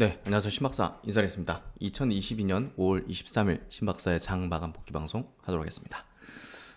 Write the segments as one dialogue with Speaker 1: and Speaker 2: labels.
Speaker 1: 네, 안녕하세요. 신박사 인사드리겠습니다. 2022년 5월 23일 신박사의 장 마감 복귀 방송 하도록 하겠습니다.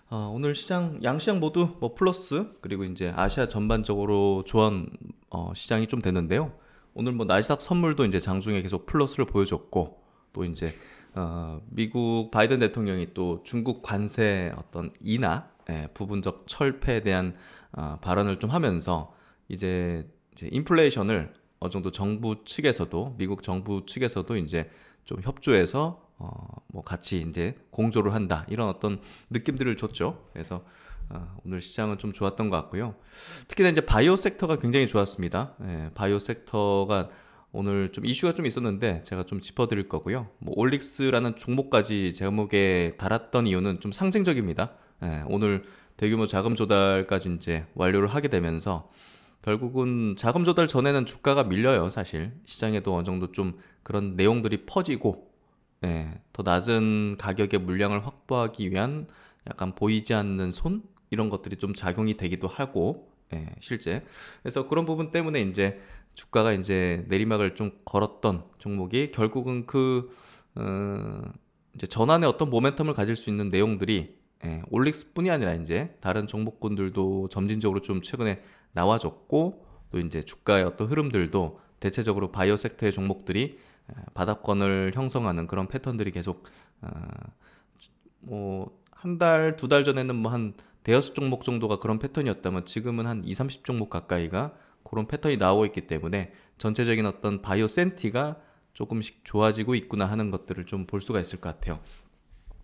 Speaker 1: 어, 오늘 시장 양 시장 모두 뭐 플러스 그리고 이제 아시아 전반적으로 좋은 어, 시장이 좀 됐는데요. 오늘 뭐 날삭 선물도 이제 장중에 계속 플러스를 보여줬고 또 이제 어, 미국 바이든 대통령이 또 중국 관세 어떤 인하 예, 부분적 철폐에 대한 어, 발언을 좀 하면서 이제, 이제 인플레이션을 어느 정도 정부 측에서도 미국 정부 측에서도 이제 좀 협조해서 어뭐 같이 이제 공조를 한다 이런 어떤 느낌들을 줬죠. 그래서 어, 오늘 시장은 좀 좋았던 것 같고요. 특히나 이제 바이오 섹터가 굉장히 좋았습니다. 예, 바이오 섹터가 오늘 좀 이슈가 좀 있었는데 제가 좀 짚어드릴 거고요. 뭐 올릭스라는 종목까지 제목에 달았던 이유는 좀 상징적입니다. 예, 오늘 대규모 자금 조달까지 이제 완료를 하게 되면서 결국은 자금 조달 전에는 주가가 밀려요, 사실. 시장에도 어느 정도 좀 그런 내용들이 퍼지고, 네, 더 낮은 가격의 물량을 확보하기 위한 약간 보이지 않는 손? 이런 것들이 좀 작용이 되기도 하고, 네, 실제. 그래서 그런 부분 때문에 이제 주가가 이제 내리막을 좀 걸었던 종목이 결국은 그, 어, 이제 전환의 어떤 모멘텀을 가질 수 있는 내용들이 예, 올릭스뿐이 아니라 이제 다른 종목군들도 점진적으로 좀 최근에 나와줬고 또 이제 주가의 어떤 흐름들도 대체적으로 바이오 섹터의 종목들이 바닥권을 형성하는 그런 패턴들이 계속 어, 뭐한 달, 두 달 전에는 뭐 한 대여섯 종목 정도가 그런 패턴이었다면 지금은 한 2, 30종목 가까이가 그런 패턴이 나오고 있기 때문에 전체적인 어떤 바이오 센티가 조금씩 좋아지고 있구나 하는 것들을 좀 볼 수가 있을 것 같아요.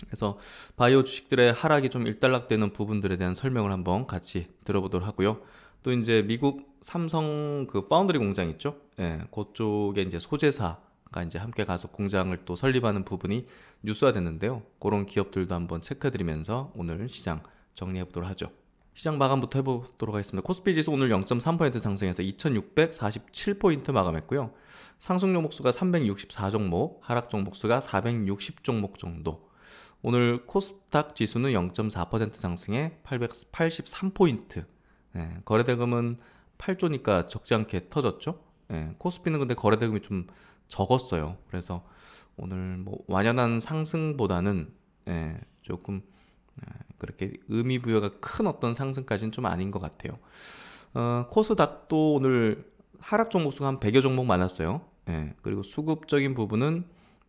Speaker 1: 그래서 바이오 주식들의 하락이 좀 일단락되는 부분들에 대한 설명을 한번 같이 들어보도록 하고요. 또 이제 미국 삼성 그 파운드리 공장 있죠? 예, 그쪽에 이제 소재사가 이제 함께 가서 공장을 또 설립하는 부분이 뉴스화 됐는데요. 그런 기업들도 한번 체크드리면서 오늘 시장 정리해 보도록 하죠. 시장 마감부터 해보도록 하겠습니다. 코스피 지수 오늘 0.3% 상승해서 2647포인트 마감했고요. 상승 종목수가 364 종목, 하락 종목수가 460 종목 정도. 오늘 코스닥 지수는 0.4% 상승해 883포인트 예, 거래대금은 8조니까 적지 않게 터졌죠. 예, 코스피는 근데 거래대금이 좀 적었어요. 그래서 오늘 뭐 완연한 상승보다는 예, 조금 아, 그렇게 의미 부여가 큰 어떤 상승까지는 좀 아닌 것 같아요. 어, 코스닥도 오늘 하락 종목 수가 한 100여 종목 많았어요. 예, 그리고 수급적인 부분은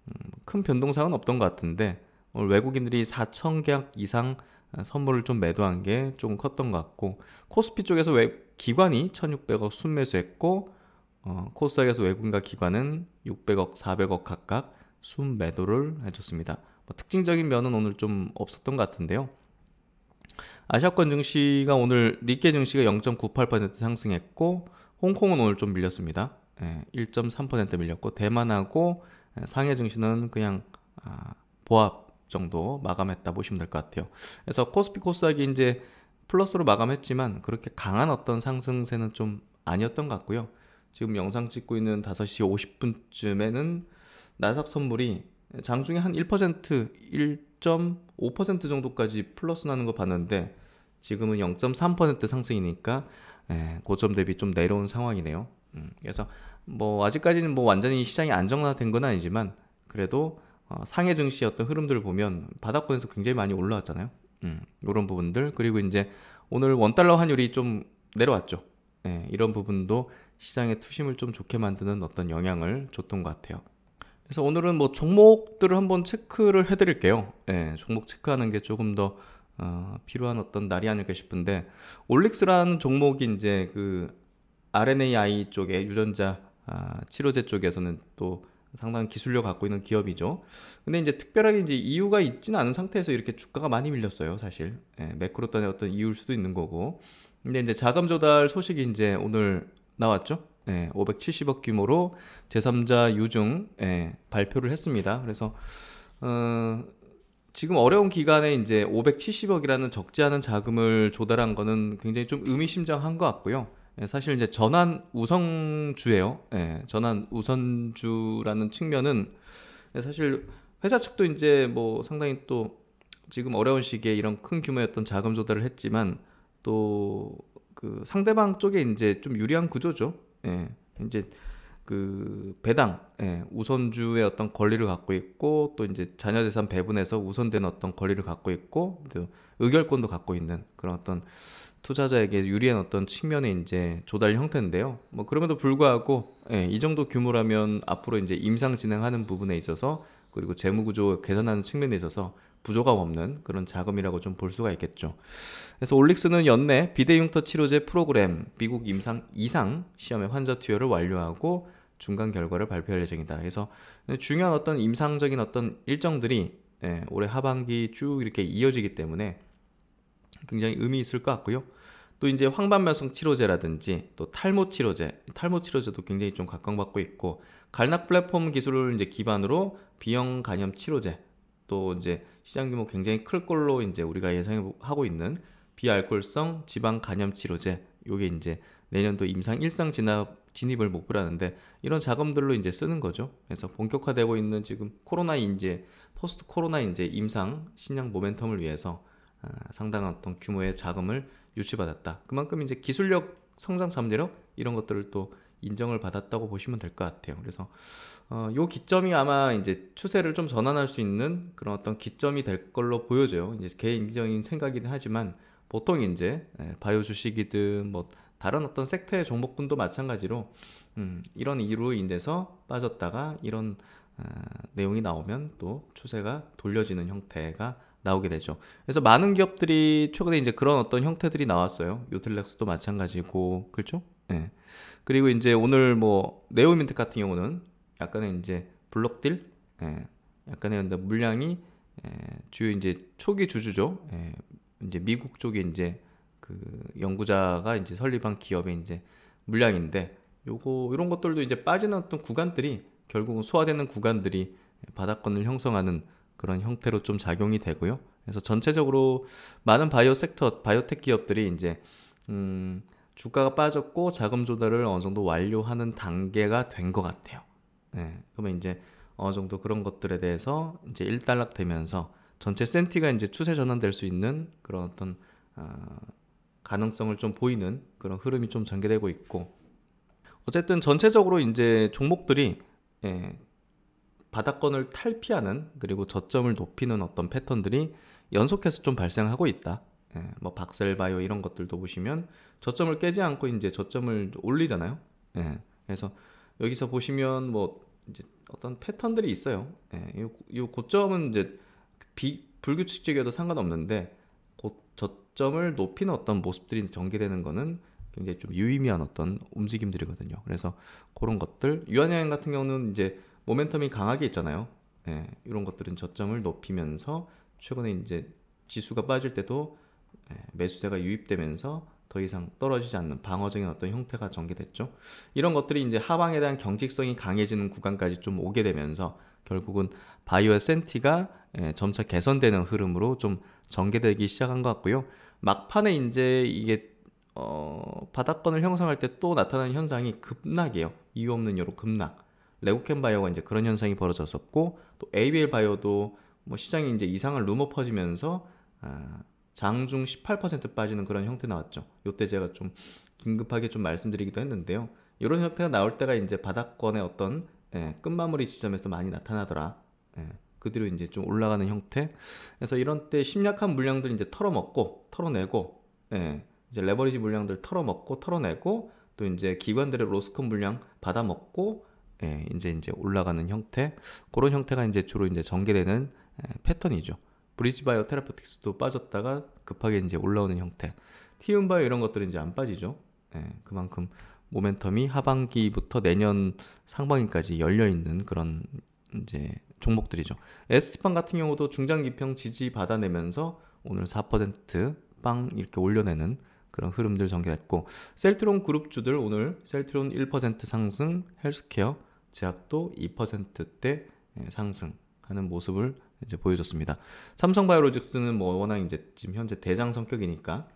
Speaker 1: 음, 큰 변동사항은 없던 것 같은데 오늘 외국인들이 4천 계약 이상 선물을 좀 매도한 게 조금 컸던 것 같고 코스피 쪽에서 외, 기관이 1600억 순매수했고 어, 코스닥에서 외국인과 기관은 600억, 400억 각각 순매도를 해줬습니다. 뭐 특징적인 면은 오늘 좀 없었던 것 같은데요. 아시아권 증시가 오늘 니케 증시가 0.98% 상승했고 홍콩은 오늘 좀 밀렸습니다. 예, 1.3% 밀렸고 대만하고 예, 상해 증시는 그냥 아, 보합 정도 마감했다 보시면 될 것 같아요. 그래서 코스피 코스닥이 이제 플러스로 마감했지만 그렇게 강한 어떤 상승세는 좀 아니었던 것 같고요. 지금 영상 찍고 있는 5시 50분쯤에는 나삭 선물이 장중에 한 1%, 1.5% 정도까지 플러스 나는 거 봤는데 지금은 0.3% 상승이니까 예, 고점 대비 좀 내려온 상황이네요. 음, 그래서 뭐 아직까지는 뭐 완전히 시장이 안정화된 건 아니지만 그래도 어, 상해 증시 어떤 흐름들을 보면 바닥권에서 굉장히 많이 올라왔잖아요. 음, 이런 부분들 그리고 이제 오늘 원 달러 환율이 좀 내려왔죠. 예, 이런 부분도 시장의 투심을 좀 좋게 만드는 어떤 영향을 줬던 것 같아요. 그래서 오늘은 뭐 종목들을 한번 체크를 해드릴게요. 예, 종목 체크하는 게 조금 더 어, 필요한 어떤 날이 아닐까 싶은데 올릭스라는 종목이 이제 그 RNAi 쪽에 유전자 아, 치료제 쪽에서는 또 상당한 기술력 갖고 있는 기업이죠. 근데 이제 특별하게 이제 이유가 있지는 않은 상태에서 이렇게 주가가 많이 밀렸어요, 사실. 예, 매크로 단의 어떤 이유일 수도 있는 거고. 근데 이제 자금 조달 소식이 이제 오늘 나왔죠. 예, 570억 규모로 제3자 유증 예, 발표를 했습니다. 그래서 어, 지금 어려운 기간에 이제 570억이라는 적지 않은 자금을 조달한 거는 굉장히 좀 의미심장한 것 같고요. 예, 사실 이제 전환 우선주예요. 예, 전환 우선주라는 측면은 예, 사실 회사 측도 이제 뭐 상당히 또 지금 어려운 시기에 이런 큰 규모였던 자금 조달을 했지만 또 그 상대방 쪽에 이제 좀 유리한 구조죠. 예, 이제 그 배당, 예, 우선주의 어떤 권리를 갖고 있고 또 이제 자녀 재산 배분에서 우선된 어떤 권리를 갖고 있고 또 의결권도 갖고 있는 그런 어떤 투자자에게 유리한 어떤 측면의 이제 조달 형태인데요. 뭐 그럼에도 불구하고 예, 이 정도 규모라면 앞으로 이제 임상 진행하는 부분에 있어서 그리고 재무 구조 개선하는 측면에 있어서 부조가 없는 그런 자금이라고 좀 볼 수가 있겠죠. 그래서 올릭스는 연내 비대융터 치료제 프로그램 미국 임상 이상 시험의 환자 투여를 완료하고 중간 결과를 발표할 예정이다. 그래서 중요한 어떤 임상적인 어떤 일정들이 예, 올해 하반기 쭉 이렇게 이어지기 때문에 굉장히 의미 있을 것 같고요. 또 이제 황반면성 치료제라든지 또 탈모 치료제, 탈모 치료제도 굉장히 좀 각광받고 있고 갈낙 플랫폼 기술을 이제 기반으로 비형 간염 치료제 또 이제 시장 규모 굉장히 클 걸로 이제 우리가 예상하고 있는 비알콜성 지방 간염 치료제 요게 이제 내년도 임상 일상 진압 진입을 목표라는데 이런 자금들로 이제 쓰는 거죠. 그래서 본격화되고 있는 지금 코로나 이제 포스트 코로나 이제 임상 신약 모멘텀을 위해서 아, 상당한 어떤 규모의 자금을 유치받았다. 그만큼 이제 기술력, 성장 잠재력 이런 것들을 또 인정을 받았다고 보시면 될 것 같아요. 그래서 어, 요 기점이 아마 이제 추세를 좀 전환할 수 있는 그런 어떤 기점이 될 걸로 보여져요. 이제 개인적인 생각이긴 하지만 보통 이제 예, 바이오 주식이든 뭐 다른 어떤 섹터의 종목군도 마찬가지로 음, 이런 이유로 인해서 빠졌다가 이런 어, 내용이 나오면 또 추세가 돌려지는 형태가 나오게 되죠. 그래서 많은 기업들이 최근에 이제 그런 어떤 형태들이 나왔어요. 요텔렉스도 마찬가지고 그렇죠? 네. 그리고 이제 오늘 뭐 네오민트 같은 경우는 약간의 이제 블록딜, 네. 약간의 물량이 예, 주요 이제 초기 주주죠. 네. 이제 미국 쪽에 이제 그 연구자가 이제 설립한 기업의 이제 물량인데 요거 이런 것들도 이제 빠지는 어떤 구간들이 결국은 소화되는 구간들이 바닥권을 형성하는 그런 형태로 좀 작용이 되고요. 그래서 전체적으로 많은 바이오 섹터, 바이오텍 기업들이 이제 음, 주가가 빠졌고 자금 조달을 어느 정도 완료하는 단계가 된 것 같아요. 네, 그러면 이제 어느 정도 그런 것들에 대해서 이제 일단락 되면서 전체 센티가 이제 추세 전환될 수 있는 그런 어떤 어, 가능성을 좀 보이는 그런 흐름이 좀 전개되고 있고 어쨌든 전체적으로 이제 종목들이 예, 바닥권을 탈피하는 그리고 저점을 높이는 어떤 패턴들이 연속해서 좀 발생하고 있다. 예, 뭐 박셀바이오 이런 것들도 보시면 저점을 깨지 않고 이제 저점을 올리잖아요. 예, 그래서 여기서 보시면 뭐 이제 어떤 패턴들이 있어요. 예, 요, 요 고점은 이제 비, 불규칙적이어도 상관없는데 곧 저점을 높이는 어떤 모습들이 전개되는 거는 굉장히 좀 유의미한 어떤 움직임들이거든요. 그래서 그런 것들 유한여행 같은 경우는 이제 모멘텀이 강하게 있잖아요. 예, 이런 것들은 저점을 높이면서 최근에 이제 지수가 빠질 때도 네, 매수세가 유입되면서 더 이상 떨어지지 않는 방어적인 어떤 형태가 전개됐죠. 이런 것들이 이제 하방에 대한 경직성이 강해지는 구간까지 좀 오게 되면서 결국은 바이오 센티가 네, 점차 개선되는 흐름으로 좀 전개되기 시작한 것 같고요. 막판에 이제 이게 어, 바닥권을 형성할 때 또 나타나는 현상이 급락이에요. 이유 없는 여로 급락. 레고캠 바이오가 이제 그런 현상이 벌어졌었고 또 ABL 바이오도 뭐 시장이 이제 이상한 루머 퍼지면서 아, 장중 18% 빠지는 그런 형태 나왔죠. 요때 제가 좀 긴급하게 좀 말씀드리기도 했는데요. 이런 형태가 나올 때가 이제 바닥권의 어떤 예, 끝마무리 지점에서 많이 나타나더라. 예, 그 뒤로 이제 좀 올라가는 형태. 그래서 이런 때 심약한 물량들 이제 털어먹고 털어내고 예, 이제 레버리지 물량들 털어먹고 털어내고 또 이제 기관들의 로스콘 물량 받아먹고 예, 이제 이제 올라가는 형태 그런 형태가 이제 주로 이제 전개되는 예, 패턴이죠. 브리지바이오 테라포틱스도 빠졌다가 급하게 이제 올라오는 형태. 티움바이오 이런 것들은 이제 안 빠지죠. 예, 그만큼 모멘텀이 하반기부터 내년 상반기까지 열려 있는 그런 이제 종목들이죠. s t 티판 같은 경우도 중장기평 지지 받아내면서 오늘 4%빵 이렇게 올려내는 그런 흐름들 전개됐고 셀트론 그룹주들 오늘 셀트론 1% 상승, 헬스케어 제약도 2%대 상승하는 모습을 이제 보여줬습니다. 삼성바이오로직스는 뭐 워낙 이제 지금 현재 대장 성격이니까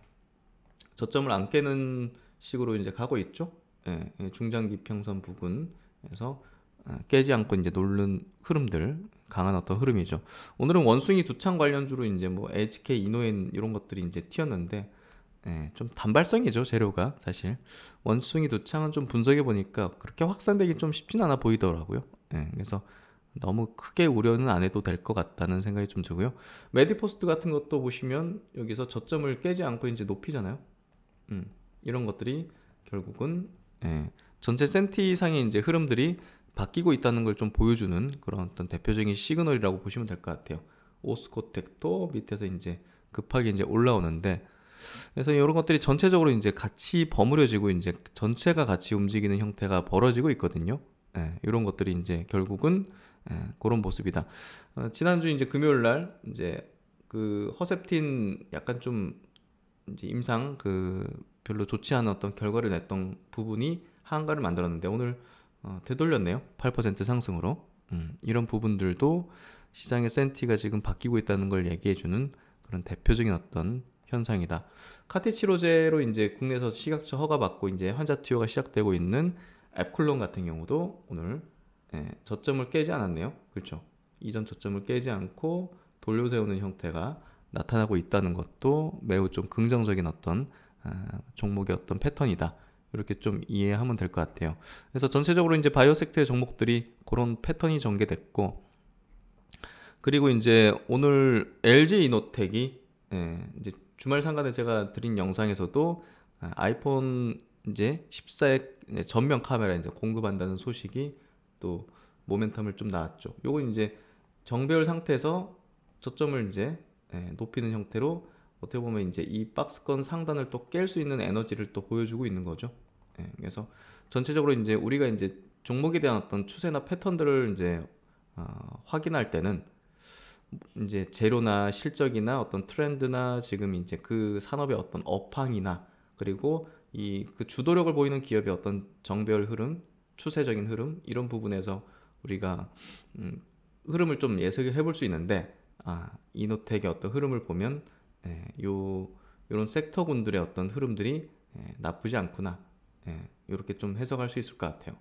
Speaker 1: 저점을 안 깨는 식으로 이제 가고 있죠. 예, 중장기 평선 부근에서 아, 깨지 않고 이제 놀는 흐름들 강한 어떤 흐름이죠. 오늘은 원숭이 두창 관련주로 이제 뭐 HK 이노엔 이런 것들이 이제 튀었는데 예, 좀 단발성이죠 재료가 사실 원숭이 두창은 좀 분석해 보니까 그렇게 확산되기 좀 쉽진 않아 보이더라고요. 예, 그래서 너무 크게 우려는 안 해도 될 것 같다는 생각이 좀 들고요. 메디포스트 같은 것도 보시면 여기서 저점을 깨지 않고 이제 높이잖아요. 음, 이런 것들이 결국은 예, 전체 센티 이상의 이제 흐름들이 바뀌고 있다는 걸 좀 보여주는 그런 어떤 대표적인 시그널이라고 보시면 될 것 같아요. 오스코텍도 밑에서 이제 급하게 이제 올라오는데 그래서 이런 것들이 전체적으로 이제 같이 버무려지고 이제 전체가 같이 움직이는 형태가 벌어지고 있거든요. 예, 이런 것들이 이제 결국은 예, 그런 모습이다. 어, 지난주 이제 금요일 날 이제 그 허셉틴 약간 좀 이제 임상 그 별로 좋지 않은 어떤 결과를 냈던 부분이 한가를 만들었는데 오늘 어, 되돌렸네요. 8% 상승으로. 음, 이런 부분들도 시장의 센티가 지금 바뀌고 있다는 걸 얘기해주는 그런 대표적인 어떤 현상이다. 카티치로제로 이제 국내에서 시각처 허가받고 이제 환자 투여가 시작되고 있는 앱콜론 같은 경우도 오늘 예, 저점을 깨지 않았네요. 그렇죠? 이전 저점을 깨지 않고 돌려세우는 형태가 나타나고 있다는 것도 매우 좀 긍정적인 어떤 아, 종목의 어떤 패턴이다. 이렇게 좀 이해하면 될 것 같아요. 그래서 전체적으로 이제 바이오 섹트의 종목들이 그런 패턴이 전개됐고, 그리고 이제 오늘 LG 이노텍이 예, 이제 주말 상간에 제가 드린 영상에서도 아, 아이폰 이제 14의 전면 카메라 이제 공급한다는 소식이 또 모멘텀을 좀 나왔죠. 요건 이제 정배열 상태에서 저점을 이제 예, 높이는 형태로 어떻게 보면 이제 이 박스권 상단을 또 깰 수 있는 에너지를 또 보여주고 있는 거죠. 예, 그래서 전체적으로 이제 우리가 이제 종목에 대한 어떤 추세나 패턴들을 이제 어, 확인할 때는 이제 재료나 실적이나 어떤 트렌드나 지금 이제 그 산업의 어떤 업황이나 그리고 이 그 주도력을 보이는 기업의 어떤 정별 흐름, 추세적인 흐름 이런 부분에서 우리가 음, 흐름을 좀 예측해 볼 수 있는데 아, 이노텍의 어떤 흐름을 보면 예, 요 요런 섹터군들의 어떤 흐름들이 예, 나쁘지 않구나. 예, 이렇게 좀 해석할 수 있을 것 같아요.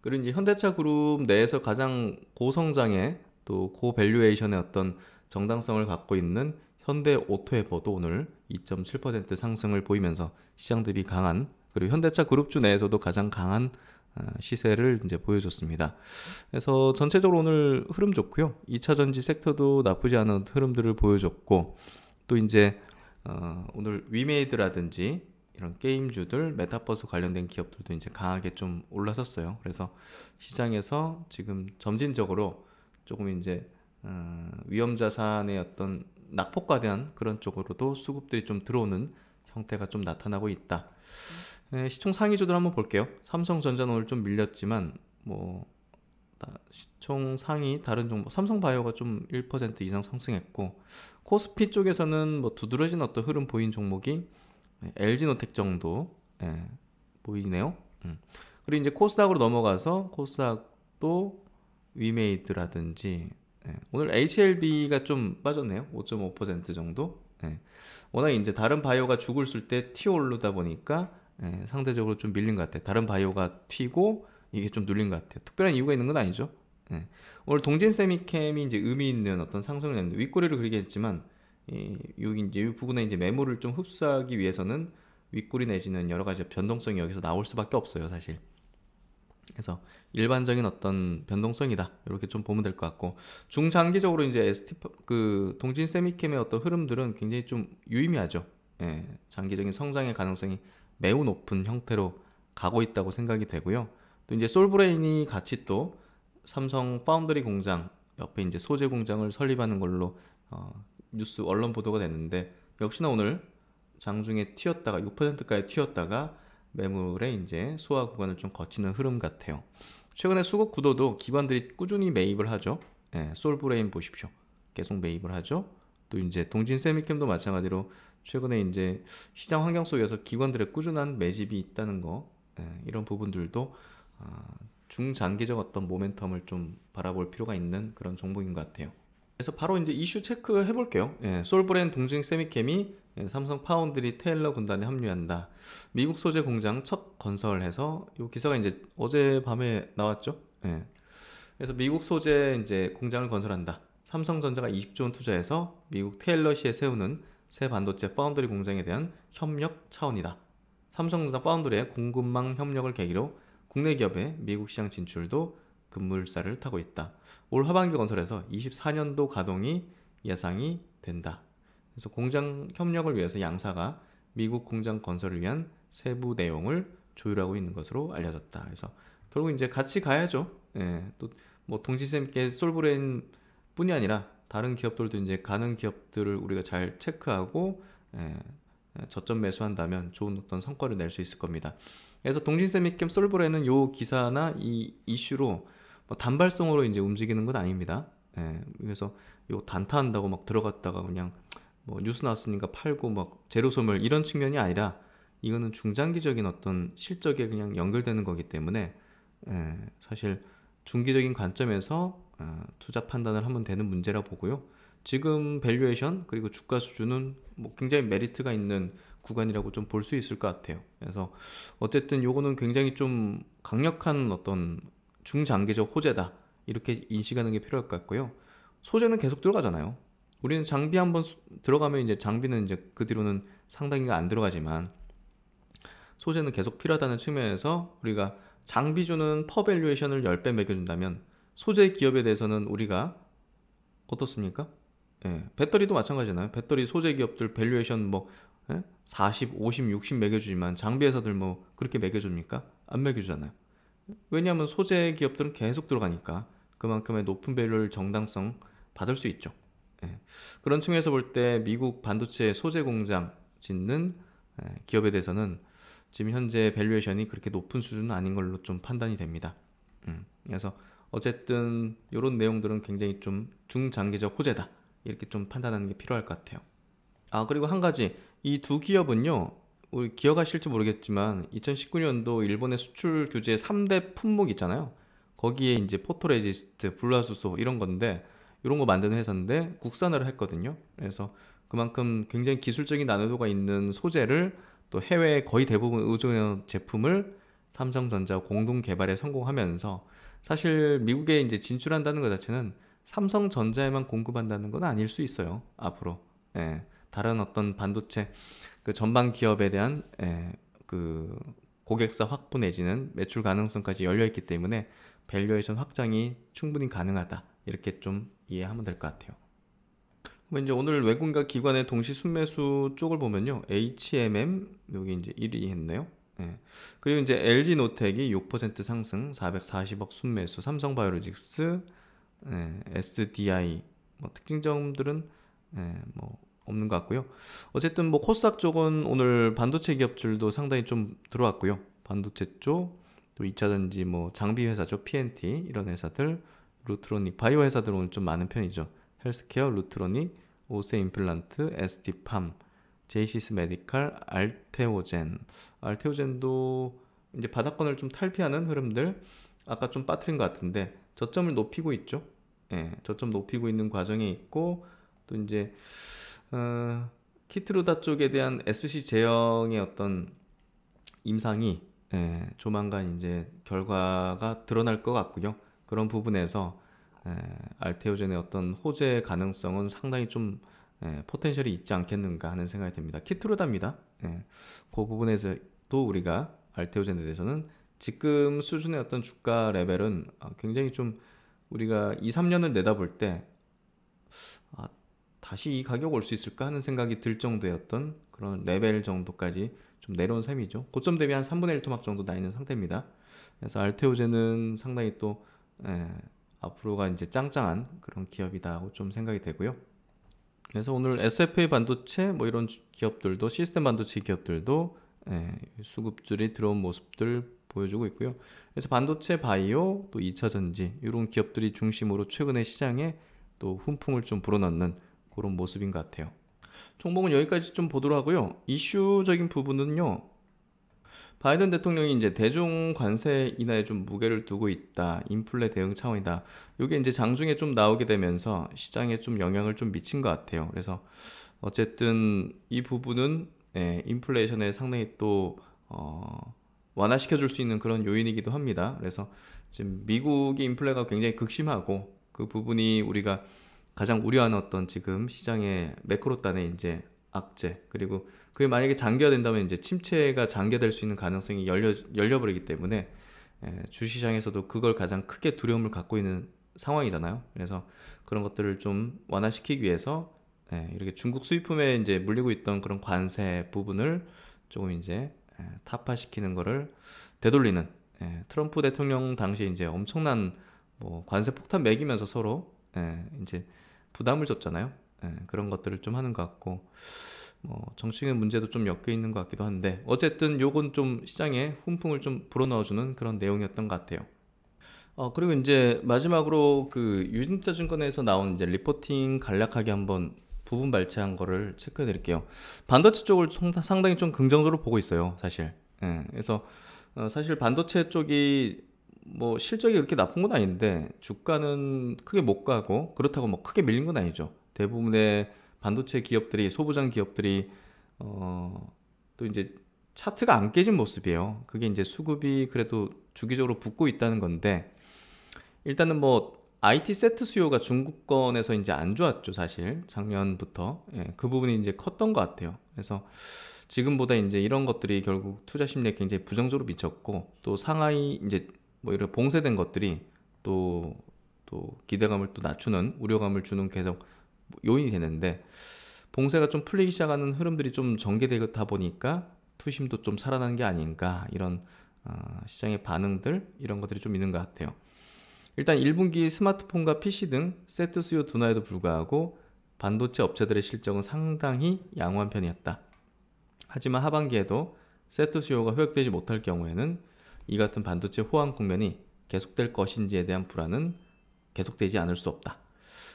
Speaker 1: 그리고 이제 현대차 그룹 내에서 가장 고성장의 또 코밸류에이션의 어떤 정당성을 갖고 있는 현대 오토에버도 오늘 2.7% 상승을 보이면서 시장 대비 강한 그리고 현대차 그룹주 내에서도 가장 강한 어, 시세를 이제 보여줬습니다. 그래서 전체적으로 오늘 흐름 좋고요. 2차 전지 섹터도 나쁘지 않은 흐름들을 보여줬고 또 이제 어 오늘 위메이드라든지 이런 게임주들, 메타버스 관련된 기업들도 이제 강하게 좀 올라섰어요. 그래서 시장에서 지금 점진적으로 조금 이제 어, 위험 자산의 어떤 낙폭과 대한 그런 쪽으로도 수급들이 좀 들어오는 형태가 좀 나타나고 있다. 네, 시총 상위주들 한번 볼게요. 삼성전자는 오늘 좀 밀렸지만 뭐 시총 상위 다른 종목 삼성바이오가 좀 1% 이상 상승했고 코스피 쪽에서는 뭐 두드러진 어떤 흐름 보인 종목이 LG노텍 네, 정도 예, 보이네요. 음. 그리고 이제 코스닥으로 넘어가서 코스닥도 위메이드라든지 네. 오늘 HLB가 좀 빠졌네요. 5.5% 정도. 네. 워낙 이제 다른 바이오가 죽을 때 튀어오르다 보니까 네. 상대적으로 좀 밀린 것 같아요. 다른 바이오가 튀고 이게 좀 눌린 것 같아요. 특별한 이유가 있는 건 아니죠. 네. 오늘 동진 세미캠이 이제 의미 있는 어떤 상승을 했는데 윗꼬리를 그리게 했지만 이, 여기 이제 이 부분에 이제 매물을 좀 흡수하기 위해서는 윗꼬리 내지는 여러 가지 변동성이 여기서 나올 수밖에 없어요, 사실. 그래서 일반적인 어떤 변동성이다 이렇게 좀 보면 될 것 같고 중장기적으로 이제 ST 그 동진 세미캠의 어떤 흐름들은 굉장히 좀 유의미하죠. 예, 장기적인 성장의 가능성이 매우 높은 형태로 가고 있다고 생각이 되고요. 또 이제 솔브레인이 같이 또 삼성 파운드리 공장 옆에 이제 소재 공장을 설립하는 걸로 어, 뉴스 언론 보도가 됐는데 역시나 오늘 장중에 튀었다가 6%까지 튀었다가 매물에 이제 소화 구간을 좀 거치는 흐름 같아요. 최근에 수급 구도도 기관들이 꾸준히 매입을 하죠. 예, 솔브레인 보십시오. 계속 매입을 하죠. 또 이제 동진 세미캠도 마찬가지로 최근에 이제 시장 환경 속에서 기관들의 꾸준한 매집이 있다는 거 예, 이런 부분들도 아, 중장기적 어떤 모멘텀을 좀 바라볼 필요가 있는 그런 종목인 것 같아요. 그래서 바로 이제 이슈 체크 해볼게요. 예, 솔브레인 동진 세미캠이 예, 삼성 파운드리 테일러 군단에 합류한다. 미국 소재 공장 첫 건설해서 이 기사가 이제 어제 밤에 나왔죠. 예. 그래서 미국 소재 이제 공장을 건설한다. 삼성전자가 20조 원 투자해서 미국 테일러시에 세우는 새 반도체 파운드리 공장에 대한 협력 차원이다. 삼성전자 파운드리의 공급망 협력을 계기로 국내 기업의 미국 시장 진출도 급물살을 타고 있다. 올 하반기 건설에서 24년도 가동이 예상이 된다. 그래서 공장 협력을 위해서 양사가 미국 공장 건설을 위한 세부 내용을 조율하고 있는 것으로 알려졌다. 그래서 결국 이제 같이 가야죠. 예, 또뭐 동지쌤께 솔브레인 뿐이 아니라 다른 기업들도 이제 가는 기업들을 우리가 잘 체크하고 예, 예 저점 매수한다면 좋은 어떤 성과를 낼 수 있을 겁니다. 그래서 동진쌤이캠 솔브레는 요 기사나 이 이슈로 뭐 단발성으로 이제 움직이는 건 아닙니다. 예, 그래서 요 단타한다고 막 들어갔다가 그냥 뭐 뉴스 나왔으니까 팔고 막 제로소멸 이런 측면이 아니라 이거는 중장기적인 어떤 실적에 그냥 연결되는 거기 때문에 에, 예, 사실 중기적인 관점에서 어, 투자 판단을 하면 되는 문제라 보고요. 지금 밸류에이션 그리고 주가 수준은 뭐 굉장히 메리트가 있는 구간이라고 좀 볼 수 있을 것 같아요. 그래서 어쨌든 요거는 굉장히 좀 강력한 어떤 중장기적 호재다 이렇게 인식하는 게 필요할 것 같고요. 소재는 계속 들어가잖아요. 우리는 장비 한 번 들어가면 이제 장비는 이제 그 뒤로는 상당히가 안 들어가지만 소재는 계속 필요하다는 측면에서 우리가 장비주는 퍼밸류에이션을 10배 매겨준다면 소재 기업에 대해서는 우리가 어떻습니까? 예, 배터리도 마찬가지잖아요. 배터리 소재 기업들 밸류에이션 뭐 예? 40, 50, 60 매겨주지만 장비 회사들 뭐 그렇게 매겨줍니까? 안 매겨주잖아요. 왜냐하면 소재 기업들은 계속 들어가니까 그만큼의 높은 밸류를 정당성 받을 수 있죠. 그런 측면에서 볼 때 미국 반도체 소재 공장 짓는 기업에 대해서는 지금 현재 밸류에이션이 그렇게 높은 수준은 아닌 걸로 좀 판단이 됩니다. 음, 그래서 어쨌든 이런 내용들은 굉장히 좀 중장기적 호재다 이렇게 좀 판단하는 게 필요할 것 같아요. 아 그리고 한 가지 이 두 기업은요 우리 기억하실지 모르겠지만 2019년도 일본의 수출 규제 3대 품목 있잖아요. 거기에 이제 포토레지스트, 불화수소 이런 건데 이런 거 만드는 회사인데 국산화를 했거든요. 그래서 그만큼 굉장히 기술적인 난이도가 있는 소재를 또 해외 거의 대부분 의존하 제품을 삼성전자 공동 개발에 성공하면서 사실 미국에 이제 진출한다는 것 자체는 삼성전자에만 공급한다는 건 아닐 수 있어요. 앞으로 예, 다른 어떤 반도체 그전방 기업에 대한 예, 그 고객사 확보 내지는 매출 가능성까지 열려 있기 때문에 밸류에이션 확장이 충분히 가능하다 이렇게 좀 이해하면 될 것 같아요. 그럼 이제 오늘 외국인과 기관의 동시 순매수 쪽을 보면요. HMM 여기 이제 1위 했네요. 예. 그리고 이제 LG 노텍이 6% 상승, 440억 순매수, 삼성 바이오로직스, 예, SDI 뭐 특징점들은 예, 뭐 없는 것 같고요. 어쨌든 뭐 코스닥 쪽은 오늘 반도체 기업들도 상당히 좀 들어왔고요. 반도체 쪽, 또 2차전지 뭐 장비 회사죠. PNT 이런 회사들 루트로닉 바이오 회사들 오늘 좀 많은 편이죠. 헬스케어, 루트로닉, 오세 임플란트, 에스티팜, 제이시스 메디칼, 알테오젠. 알테오젠도 이제 바닥권을 좀 탈피하는 흐름들 아까 좀 빠뜨린 것 같은데 저점을 높이고 있죠. 예, 저점 높이고 있는 과정에 있고 또 이제 어, 키트루다 쪽에 대한 SC 제형의 어떤 임상이 예, 조만간 이제 결과가 드러날 것 같고요. 그런 부분에서 에, 알테오젠의 어떤 호재 가능성은 상당히 좀 에, 포텐셜이 있지 않겠는가 하는 생각이 듭니다. 키트로답니다 예, 그 부분에서도 우리가 알테오젠에 대해서는 지금 수준의 어떤 주가 레벨은 어, 굉장히 좀 우리가 2, 3년을 내다볼 때 아, 다시 이 가격 올 수 있을까 하는 생각이 들정도였던 그런 레벨 정도까지 좀 내려온 셈이죠. 고점 대비 한 3분의 1 토막 정도 나 있는 상태입니다. 그래서 알테오젠은 상당히 또 예, 앞으로가 이제 짱짱한 그런 기업이다고 좀 생각이 되고요. 그래서 오늘 SFA 반도체 뭐 이런 기업들도 시스템 반도체 기업들도 예, 수급줄이 들어온 모습들 보여주고 있고요. 그래서 반도체 바이오 또 2차 전지 이런 기업들이 중심으로 최근에 시장에 또 훈풍을 좀 불어넣는 그런 모습인 것 같아요. 종목은 여기까지 좀 보도록 하고요. 이슈적인 부분은요. 바이든 대통령이 이제 대중 관세 인하에 좀 무게를 두고 있다. 인플레 대응 차원이다. 이게 이제 장중에 좀 나오게 되면서 시장에 좀 영향을 좀 미친 것 같아요. 그래서 어쨌든 이 부분은 예, 인플레이션에 상당히 또 어, 완화시켜 줄 수 있는 그런 요인이기도 합니다. 그래서 지금 미국이 인플레가 굉장히 극심하고 그 부분이 우리가 가장 우려하는 어떤 지금 시장의 매크로 단에 이제 악재 그리고 그게 만약에 장기화된다면 이제 침체가 장기화될 수 있는 가능성이 열려 열려버리기 때문에 예, 주시장에서도 그걸 가장 크게 두려움을 갖고 있는 상황이잖아요. 그래서 그런 것들을 좀 완화시키기 위해서 예, 이렇게 중국 수입품에 이제 물리고 있던 그런 관세 부분을 조금 이제 예, 타파시키는 거를 되돌리는 트럼프 대통령 당시에 이제 엄청난 뭐 관세 폭탄 매기면서 서로 이제 부담을 줬잖아요. 네, 그런 것들을 좀 하는 것 같고 뭐 정치적인 문제도 좀 엮여 있는 것 같기도 한데 어쨌든 요건 좀 시장에 훈풍을 좀 불어넣어주는 그런 내용이었던 것 같아요. 어 그리고 이제 마지막으로 그유진자증권에서 나온 이제 리포팅 간략하게 한번 부분 발췌한 거를 체크해 드릴게요. 반도체 쪽을 상당히 좀 긍정적으로 보고 있어요, 사실. 예, 그래서 어, 사실 반도체 쪽이 뭐 실적이 그렇게 나쁜 건 아닌데 주가는 크게 못 가고 그렇다고 뭐 크게 밀린 건 아니죠. 대부분의 반도체 기업들이 소부장 기업들이 어, 또 이제 차트가 안 깨진 모습이에요. 그게 이제 수급이 그래도 주기적으로 붙고 있다는 건데 일단은 뭐 IT 세트 수요가 중국권에서 이제 안 좋았죠, 사실. 작년부터. 예, 그 부분이 이제 컸던 것 같아요. 그래서 지금보다 이제 이런 것들이 결국 투자 심리에 굉장히 부정적으로 미쳤고, 또 상하이 이제 뭐 이런 봉쇄된 것들이 또, 또 기대감을 또 낮추는, 우려감을 주는 계속 요인이 되는데 봉쇄가 좀 풀리기 시작하는 흐름들이 좀 전개되다 보니까 투심도 좀 살아난 게 아닌가 이런 어, 시장의 반응들 이런 것들이 좀 있는 것 같아요. 일단 1분기 스마트폰과 PC 등 세트 수요 둔화에도 불구하고 반도체 업체들의 실적은 상당히 양호한 편이었다. 하지만 하반기에도 세트 수요가 회복되지 못할 경우에는 이 같은 반도체 호황 국면이 계속될 것인지에 대한 불안은 계속되지 않을 수 없다.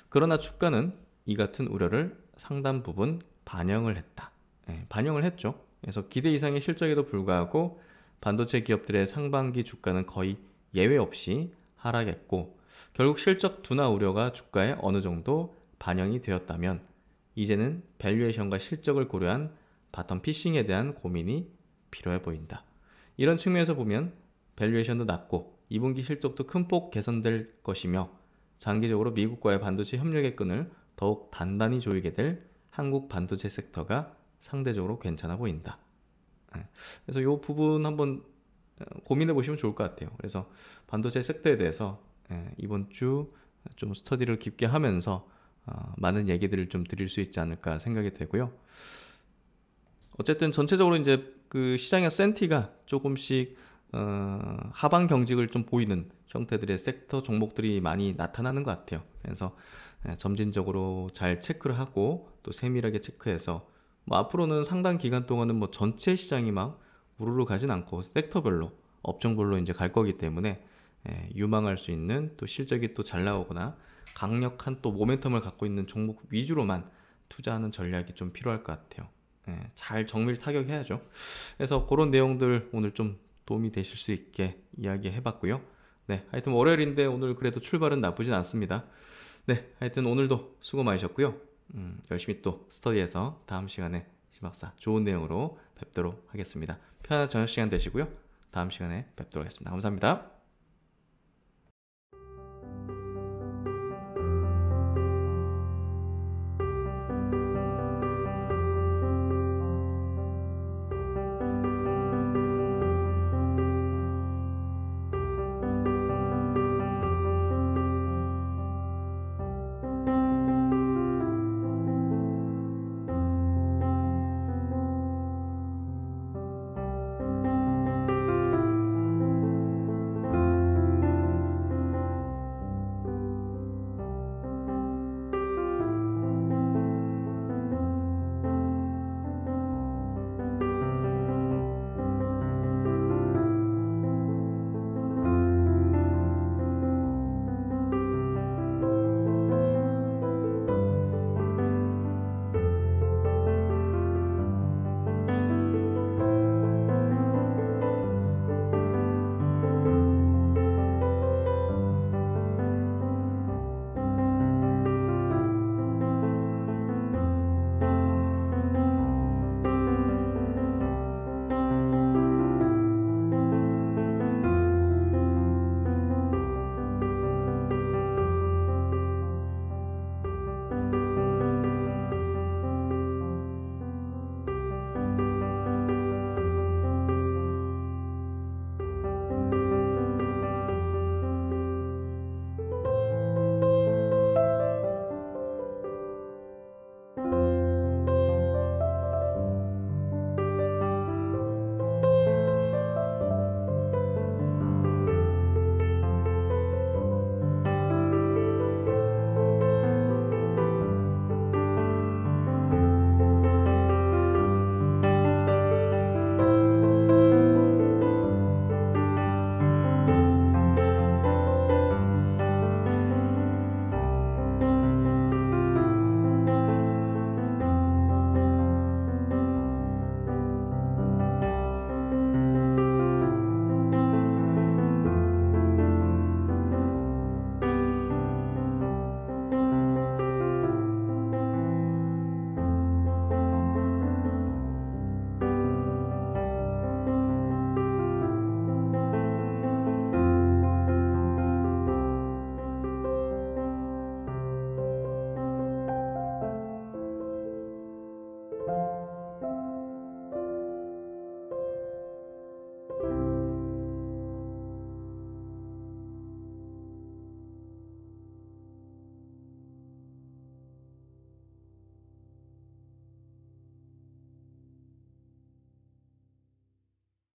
Speaker 1: 그러나 주가는 이 같은 우려를 상단 부분 반영을 했다. 예, 반영을 했죠. 그래서 기대 이상의 실적에도 불구하고 반도체 기업들의 상반기 주가는 거의 예외 없이 하락했고 결국 실적 둔화 우려가 주가에 어느 정도 반영이 되었다면 이제는 밸류에이션과 실적을 고려한 바텀 피싱에 대한 고민이 필요해 보인다. 이런 측면에서 보면 밸류에이션도 낮고 2분기 실적도 큰 폭 개선될 것이며 장기적으로 미국과의 반도체 협력의 끈을 더욱 단단히 조이게 될 한국 반도체 섹터가 상대적으로 괜찮아 보인다. 예. 그래서 이 부분 한번 어, 고민해 보시면 좋을 것 같아요. 그래서 반도체 섹터에 대해서 예, 이번 주 좀 스터디를 깊게 하면서 어, 많은 얘기들을 좀 드릴 수 있지 않을까 생각이 되고요. 어쨌든 전체적으로 이제 그 시장의 센티가 조금씩 어, 하방 경직을 좀 보이는 형태들의 섹터 종목들이 많이 나타나는 것 같아요. 그래서 네, 점진적으로 잘 체크를 하고 또 세밀하게 체크해서 뭐 앞으로는 상당 기간 동안은 뭐 전체 시장이 막 우르르 가진 않고 섹터별로 업종별로 이제 갈 거기 때문에 예, 유망할 수 있는 또 실적이 또 잘 나오거나 강력한 또 모멘텀을 갖고 있는 종목 위주로만 투자하는 전략이 좀 필요할 것 같아요. 예, 잘 정밀 타격해야죠. 그래서 그런 내용들 오늘 좀 도움이 되실 수 있게 이야기해 봤고요. 네, 하여튼 월요일인데 오늘 그래도 출발은 나쁘진 않습니다. 네, 하여튼 오늘도 수고 많으셨고요. 음, 열심히 또 스터디해서 다음 시간에 심박사 좋은 내용으로 뵙도록 하겠습니다. 편안한 저녁 시간 되시고요. 다음 시간에 뵙도록 하겠습니다. 감사합니다.